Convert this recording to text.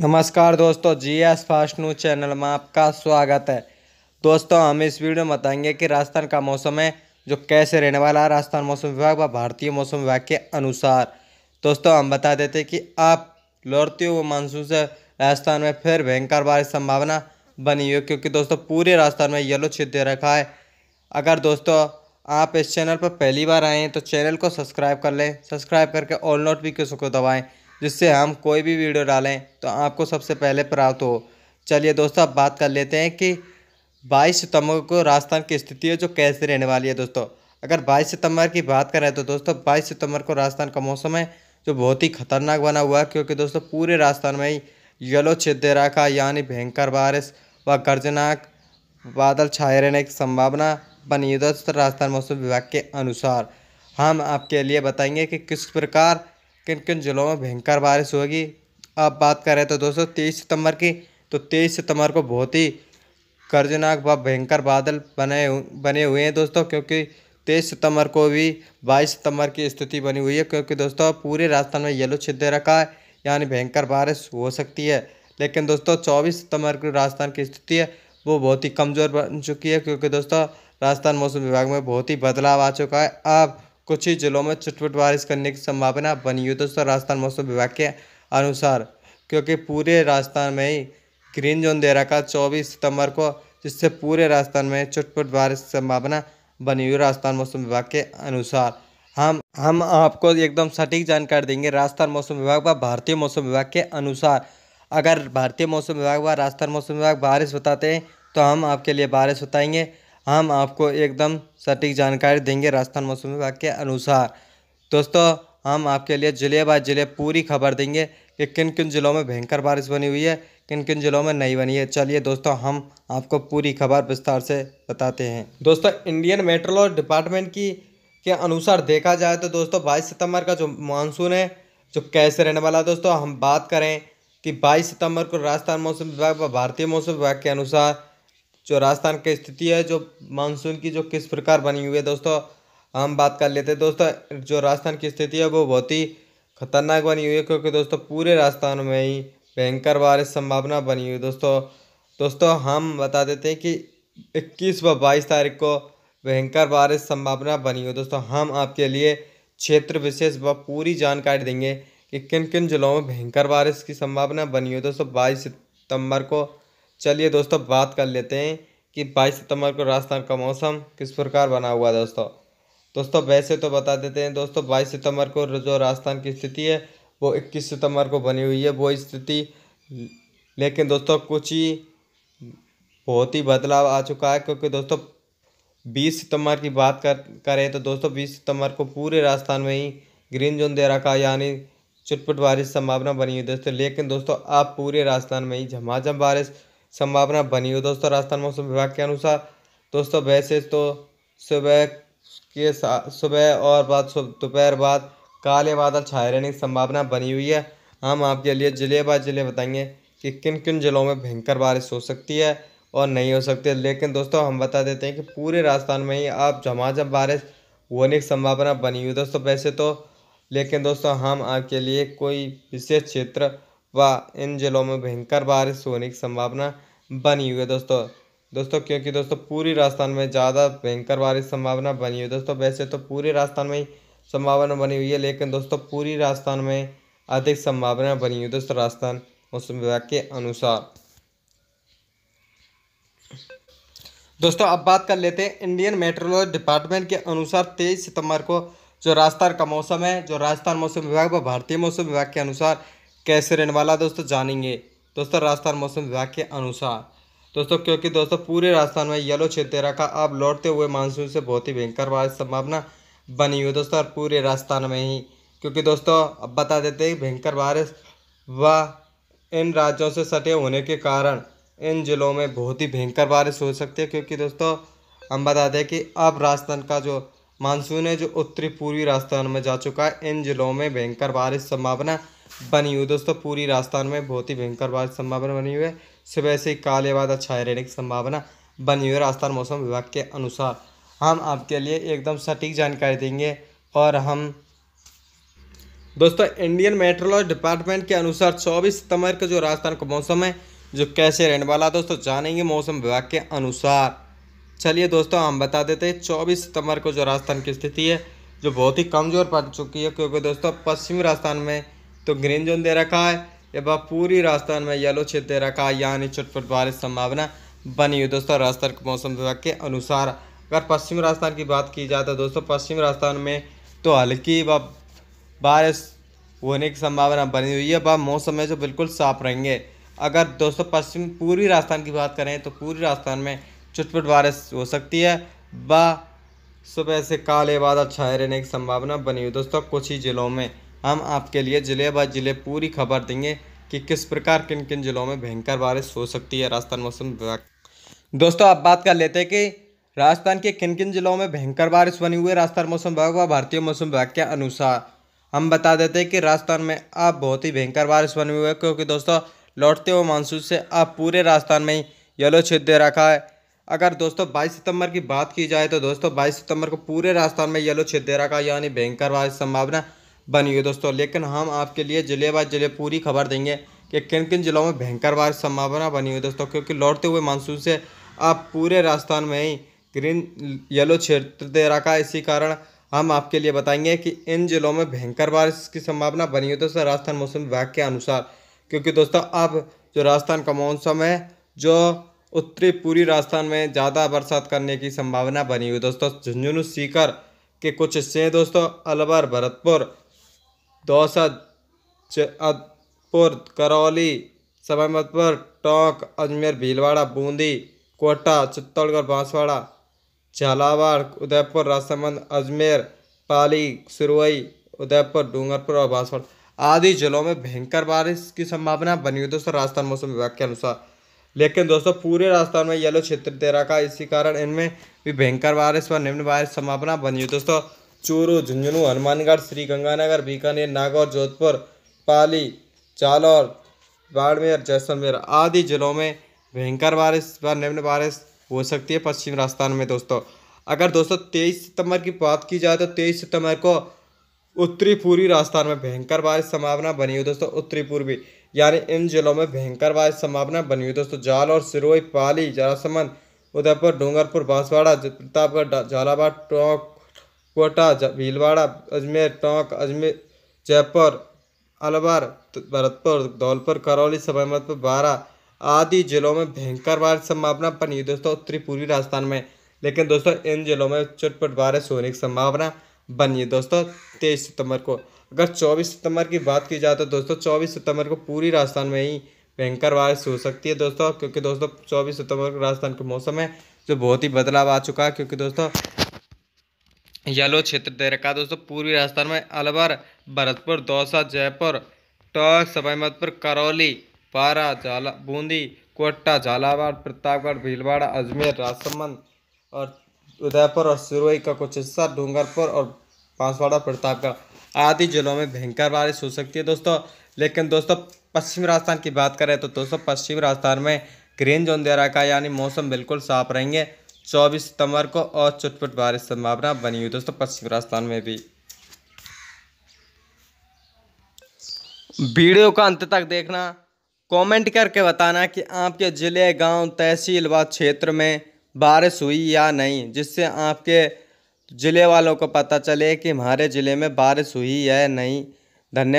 नमस्कार दोस्तों G S fast news channel में आपका स्वागत है दोस्तों हम इस वीडियो में बताएंगे कि राजस्थान का मौसम है जो कैसे रहने वाला है राजस्थान मौसम विभाग व भारतीय मौसम विभाग के अनुसार दोस्तों हम बता देते कि आप लौटते हुए मानसून से राजस्थान में फिर भयंकर बारिश संभावना बनी हुई क्योंकि दोस्तों पूरे राजस्थान में येलो छिद दे रखा है अगर दोस्तों आप इस चैनल पर पहली बार आए हैं तो चैनल को सब्सक्राइब कर लें सब्सक्राइब करके ऑल नोटिफिकेशन को दबाएँ जिससे हम कोई भी वीडियो डालें तो आपको सबसे पहले प्राप्त हो चलिए दोस्तों अब बात कर लेते हैं कि 22 सितंबर को राजस्थान की स्थिति है जो कैसे रहने वाली है दोस्तों अगर 22 सितंबर की बात करें तो दोस्तों 22 सितंबर को राजस्थान का मौसम है जो बहुत ही खतरनाक बना हुआ है क्योंकि दोस्तों पूरे राजस्थान में ही येलो छिदे रखा यानी भयंकर बारिश व गर्जनाक बादल छाए रहने की संभावना बनी दोस्तों राजस्थान मौसम विभाग के अनुसार हम आपके लिए बताएंगे कि किस प्रकार किन किन ज़िलों में भयंकर बारिश होगी अब बात करें तो दोस्तों तेईस सितंबर की तो तेईस सितंबर को बहुत ही कर्जनाक व भयंकर बादल बने बने हुए हैं दोस्तों क्योंकि तेईस सितंबर को भी बाईस सितंबर की स्थिति बनी हुई है क्योंकि दोस्तों पूरे राजस्थान में येलो छिद्दे रखा है यानी भयंकर बारिश हो सकती है लेकिन दोस्तों चौबीस सितंबर को राजस्थान की स्थिति है वो बहुत ही कमज़ोर बन चुकी है क्योंकि दोस्तों राजस्थान मौसम विभाग में बहुत ही बदलाव आ चुका है अब कुछ ही जिलों में छुटपुट बारिश करने की संभावना बनी हुई दोस्तों राजस्थान मौसम विभाग के अनुसार क्योंकि पूरे राजस्थान में ही ग्रीन जोन दे रखा चौबीस सितंबर को जिससे पूरे राजस्थान में छुटपुट बारिश की संभावना बनी हुई राजस्थान मौसम विभाग के अनुसार हम हम आपको एकदम सटीक जानकारी देंगे राजस्थान मौसम विभाग व भारतीय मौसम विभाग के अनुसार अगर भारतीय मौसम विभाग व राजस्थान मौसम विभाग बारिश बताते हैं तो हम आपके लिए बारिश बताएंगे हम आपको एकदम सटीक जानकारी देंगे राजस्थान मौसम विभाग के अनुसार दोस्तों हम आपके लिए ज़िले बाय ज़िले पूरी खबर देंगे कि किन किन ज़िलों में भयंकर बारिश बनी हुई है किन किन ज़िलों में नहीं बनी है चलिए दोस्तों हम आपको पूरी खबर विस्तार से बताते हैं दोस्तों इंडियन मेट्रोलॉजी डिपार्टमेंट की के अनुसार देखा जाए तो दोस्तों बाईस सितंबर का जो मानसून है जो कैसे रहने वाला दोस्तों हम बात करें कि बाईस सितंबर को राजस्थान मौसम विभाग व भारतीय मौसम विभाग के अनुसार जो राजस्थान की स्थिति है जो मानसून की जो किस प्रकार बनी हुई है दोस्तों हम बात कर लेते हैं दोस्तों जो राजस्थान की स्थिति है वो बहुत ही खतरनाक बनी हुई है क्योंकि दोस्तों पूरे राजस्थान में ही भयंकर बारिश संभावना बनी हुई है दोस्तों दोस्तों हम बता देते हैं कि इक्कीस व बाईस तारीख को भयंकर बारिश संभावना बनी हुई दोस्तों हम आपके लिए क्षेत्र विशेष व पूरी जानकारी देंगे कि किन किन जिलों में भयंकर बारिश की संभावना बनी हुई दोस्तों बाईस सितंबर को चलिए दोस्तों बात कर लेते हैं कि 22 सितंबर को राजस्थान का मौसम किस प्रकार बना हुआ है दोस्तों दोस्तों वैसे तो बता देते हैं दोस्तों 22 सितंबर को जो राजस्थान की स्थिति है वो 21 सितंबर को बनी हुई है वो स्थिति लेकिन दोस्तों कुछ ही बहुत ही बदलाव आ चुका है क्योंकि दोस्तों बीस सितंबर की बात कर करें तो दोस्तों बीस सितंबर को पूरे राजस्थान में ही ग्रीन जोन दे रखा यानी चुटपुट बारिश संभावना बनी हुई दोस्तों लेकिन दोस्तों आप पूरे राजस्थान में ही झमाझम बारिश संभावना बनी हुई दोस्तों राजस्थान मौसम विभाग के अनुसार दोस्तों वैसे तो सुबह के सुबह और बाद दोपहर बाद काले बादल छाए रहने की संभावना बनी हुई है हम आपके लिए ज़िले बाय ज़िले बताएंगे कि किन किन ज़िलों में भयंकर बारिश हो सकती है और नहीं हो सकती लेकिन दोस्तों हम बता देते हैं कि पूरे राजस्थान में ही आप झमाझम बारिश होने की संभावना बनी हुई दोस्तों वैसे तो लेकिन दोस्तों हम आपके लिए कोई विशेष क्षेत्र व इन जिलों में भयंकर बारिश होने की संभावना बनी हुई है दोस्तों दोस्तों क्योंकि दोस्तों पूरी राजस्थान में ज़्यादा भयंकर बारिश संभावना बनी हुई है दोस्तों वैसे तो पूरे राजस्थान में ही संभावना बनी हुई है लेकिन दोस्तों पूरी राजस्थान में अधिक संभावना बनी हुई है दोस्तों राजस्थान मौसम विभाग के अनुसार दोस्तों अब बात कर लेते हैं इंडियन मेट्रोलॉजी डिपार्टमेंट के अनुसार तेईस सितंबर को जो राजस्थान का मौसम है जो राजस्थान मौसम विभाग व भारतीय मौसम विभाग के अनुसार कैसे रहने वाला है दोस्तों जानेंगे दोस्तों राजस्थान मौसम विभाग के अनुसार दोस्तों क्योंकि दोस्तों पूरे राजस्थान में येलो क्षेत्र का अब लौटते हुए मानसून से बहुत ही भयंकर बारिश संभावना बनी हुई दोस्तों और पूरे राजस्थान में ही क्योंकि दोस्तों अब बता देते हैं भयंकर बारिश व इन राज्यों से सटे होने के कारण इन जिलों में बहुत ही भयंकर बारिश हो सकती है क्योंकि दोस्तों हम बता दें कि अब राजस्थान का जो मानसून है जो उत्तरी पूर्वी राजस्थान में जा चुका है इन जिलों में भयंकर बारिश संभावना बनी हुई दोस्तों पूरी राजस्थान में बहुत ही भयंकर बारिश संभावना बनी हुई है सुबह से काले बादल छाए रहने की संभावना बनी हुई है राजस्थान मौसम विभाग के अनुसार हम आपके लिए एकदम सटीक जानकारी देंगे और हम दोस्तों इंडियन मेट्रोलॉजी डिपार्टमेंट के अनुसार 24 सितंबर का जो राजस्थान का मौसम है जो कैसे रहने वाला दोस्तों जानेंगे मौसम विभाग के अनुसार चलिए दोस्तों हम बता देते हैं चौबीस सितंबर को जो राजस्थान की स्थिति है जो बहुत ही कमज़ोर पड़ चुकी है क्योंकि दोस्तों पश्चिमी राजस्थान में तो ग्रीन जोन दे रखा है ये बात पूरी राजस्थान में येलो क्षेत्र दे रखा है यानी छुटपुट बारिश संभावना बनी हुई दोस्तों राजस्थान के मौसम विभाग के अनुसार अगर पश्चिम राजस्थान की बात की जाए तो दोस्तों पश्चिम राजस्थान में तो हल्की व बारिश होने की संभावना बनी हुई है व मौसम में जो बिल्कुल साफ रहेंगे अगर दोस्तों पश्चिम पूरी राजस्थान की बात करें तो पूरी राजस्थान में चुटपुट बारिश हो सकती है व सुबह से काले बादल छाए रहने की संभावना बनी हुई दोस्तों कुछ ही ज़िलों में हम आपके लिए ज़िले बाद ज़िले पूरी खबर देंगे कि किस प्रकार किन किन ज़िलों में भयंकर बारिश हो सकती है राजस्थान मौसम विभाग दोस्तों आप बात कर लेते हैं कि राजस्थान के किन किन ज़िलों में भयंकर बारिश बनी हुई है राजस्थान मौसम विभाग व भारतीय मौसम विभाग के अनुसार हम बता देते हैं कि राजस्थान में अब बहुत ही भयंकर बारिश बनी हुई है क्योंकि दोस्तों लौटते हुए मानसून से अब पूरे राजस्थान में ही येलो छिद दे रखा है अगर दोस्तों 22 सितंबर की बात की जाए तो दोस्तों 22 सितंबर को पूरे राजस्थान में येलो छिद दे रखा है यानी भयंकर बारिश संभावना बनी हुई दोस्तों लेकिन हम आपके लिए जिले बाद जिले पूरी खबर देंगे कि किन किन जिलों में भयंकर बारिश संभावना बनी हुई दोस्तों क्योंकि लौटते हुए मानसून से आप पूरे राजस्थान में ही ग्रीन येलो क्षेत्र दे रखा है इसी कारण हम आपके लिए बताएंगे कि इन जिलों में भयंकर बारिश की संभावना बनी हुई दोस्तों राजस्थान मौसम विभाग के अनुसार क्योंकि दोस्तों अब जो राजस्थान का मौसम है जो उत्तरी पूरी राजस्थान में ज़्यादा बरसात करने की संभावना बनी हुई दोस्तों झुंझुनू सीकर के कुछ हिस्से हैं दोस्तों अलवर भरतपुर दौसद जदपुर करौली समयमतपुर टोंक अजमेर भीलवाड़ा बूंदी कोटा चित्तौड़गढ़ बांसवाड़ा झालावाड़ उदयपुर राजसमंद अजमेर पाली सुरवई उदयपुर डूंगरपुर और बांसवाड़ आदि जिलों में भयंकर बारिश की संभावना बनी हुई दोस्तों राजस्थान मौसम विभाग के अनुसार लेकिन दोस्तों पूरे राजस्थान में येलो क्षेत्र दे रखा इसी कारण इनमें भी भयंकर बारिश व निम्न बारिश संभावना बनी हुई दोस्तों चूरू झुंझुनू हनुमानगढ़ श्रीगंगानगर बीकानेर नागौर जोधपुर पाली जालौर बाड़मेर जैसलमेर आदि जिलों में भयंकर बारिश व निम्न बारिश हो सकती है पश्चिम राजस्थान में दोस्तों अगर दोस्तों तेईस सितंबर की बात की जाए तो तेईस सितंबर को उत्तरी पूर्वी राजस्थान में भयंकर बारिश संभावना बनी हुई दोस्तों उत्तरी पूर्वी यानी इन जिलों में भयंकर बारिश संभावना बनी हुई दोस्तों जालौर सिरोई पाली जरासमंद उदयपुर डूंगरपुर बांसवाड़ा प्रतापगढ़ झालावाड़ टोंक कोटा भीलवाड़ा अजमेर टोंक अजमेर जयपुर अलवर भरतपुर धौलपुर करौली सवाईमाधोपुर बारा आदि जिलों में भयंकर बारिश संभावना बनी है दोस्तों उत्तरी पूर्वी राजस्थान में लेकिन दोस्तों इन जिलों में चटपट बारिश होने की संभावना बनी है दोस्तों तेईस सितंबर को अगर चौबीस सितंबर की बात की जाए तो दोस्तों चौबीस सितंबर को पूरी राजस्थान में ही भयंकर बारिश हो सकती है दोस्तों क्योंकि दोस्तों चौबीस सितंबर को राजस्थान का मौसम है जो बहुत ही बदलाव आ चुका है क्योंकि दोस्तों येलो क्षेत्र दे रखा है दोस्तों पूर्वी राजस्थान में अलवर भरतपुर दौसा जयपुर टोक सवाईमाधोपुर करौली पारा झाला बूंदी कोटा झालावाड़ प्रतापगढ़ भीलवाड़ा अजमेर राजसमंद और उदयपुर और सिरोही का कुछ हिस्सा डूंगरपुर और बांसवाड़ा प्रतापगढ़ आदि जिलों में भयंकर बारिश हो सकती है दोस्तों लेकिन दोस्तों पश्चिम राजस्थान की बात करें तो दोस्तों पश्चिम राजस्थान में ग्रीन जोन दे रखा है यानी मौसम बिल्कुल साफ रहेंगे चौबीस सितंबर को और चुटपुट बारिश संभावना बनी हुई दोस्तों पश्चिम राजस्थान में भी वीडियो का अंत तक देखना कमेंट करके बताना कि आपके ज़िले गांव तहसील व क्षेत्र में बारिश हुई या नहीं जिससे आपके ज़िले वालों को पता चले कि हमारे ज़िले में बारिश हुई है नहीं धन्यवाद